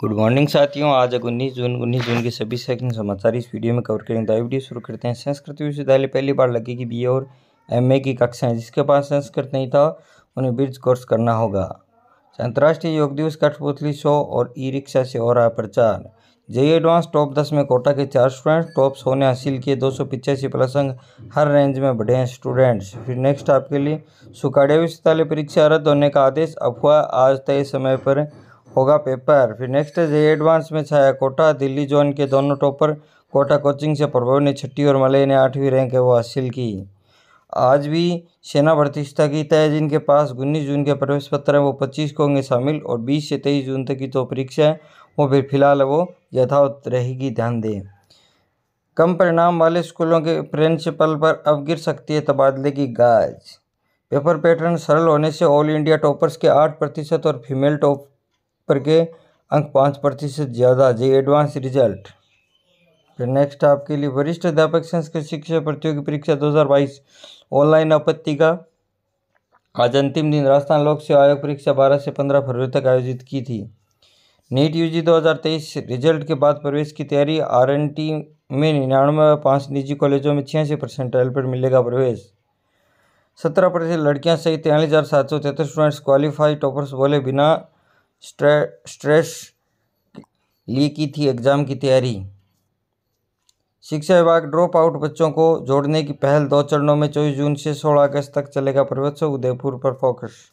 good morning साथियों आज एक उन्नीस जून उन्नीस जून के सभी सेकंड समाचार इस वीडियो में कवर करेंगे वीडियो शुरू करते हैं संस्कृत विश्वविद्यालय पहली बार लगेगी बी और एम की कक्षाएं जिसके पास संस्कृत नहीं था उन्हें ब्रिज कोर्स करना होगा अंतर्राष्ट्रीय योग दिवस कठपुतली शो और ई रिक्शा से हो रहा प्रचार जे एडवांस टॉप दस में कोटा के चार स्टूडेंट्स टॉप सौ ने हासिल किए दो सौ पिचासी प्लस अंक हर रेंज में बढ़े हैं स्टूडेंट्स फिर नेक्स्ट आपके लिए सुखाड़िया विश्वविद्यालय परीक्षा रद्द होने का आदेश अफवाह आज तय समय पर होगा पेपर फिर नेक्स्ट है जे एडवांस में छाया कोटा दिल्ली जोन के दोनों टॉपर कोटा कोचिंग से प्रभव ने छठी और मलय ने आठवीं रैंक है वो हासिल की आज भी सेना भर्ती की तय जिनके पास उन्नीस जून के प्रवेश पत्र हैं वो पच्चीस को होंगे शामिल और बीस से तेईस जून तक की जो परीक्षा है वो फिर फिलहाल वो यथावत रहेगी ध्यान दें कम परिणाम वाले स्कूलों के प्रिंसिपल पर अब गिर सकती है तबादले की गाज पेपर पैटर्न सरल होने से ऑल इंडिया टॉपर्स के आठ प्रतिशत और फीमेल टॉप पर के अंक पाँच प्रतिशत ज़्यादा जी एडवांस रिजल्ट फिर नेक्स्ट आपके लिए वरिष्ठ अध्यापक संस्कृत शिक्षा प्रतियोगी परीक्षा 2022 ऑनलाइन आपत्ति का आज अंतिम दिन राजस्थान लोक सेवा आयोग परीक्षा 12 से 15 फरवरी तक आयोजित की थी नीट यूजी 2023 रिजल्ट के बाद प्रवेश की तैयारी आर में निन्यानवे पाँच निजी कॉलेजों में छियासी परसेंट पर मिलेगा प्रवेश सत्रह प्रतिशत लड़कियाँ सहित तैयलीस हज़ार सात सौ तैंतीस स्टूडेंट्स क्वालिफाइड टॉपर्स बोले बिना स्ट्रेस ली की थी एग्ज़ाम की तैयारी शिक्षा विभाग ड्रॉप आउट बच्चों को जोड़ने की पहल दो चरणों में चौबीस जून से सोलह अगस्त तक चलेगा प्रवेश उदयपुर पर फोकस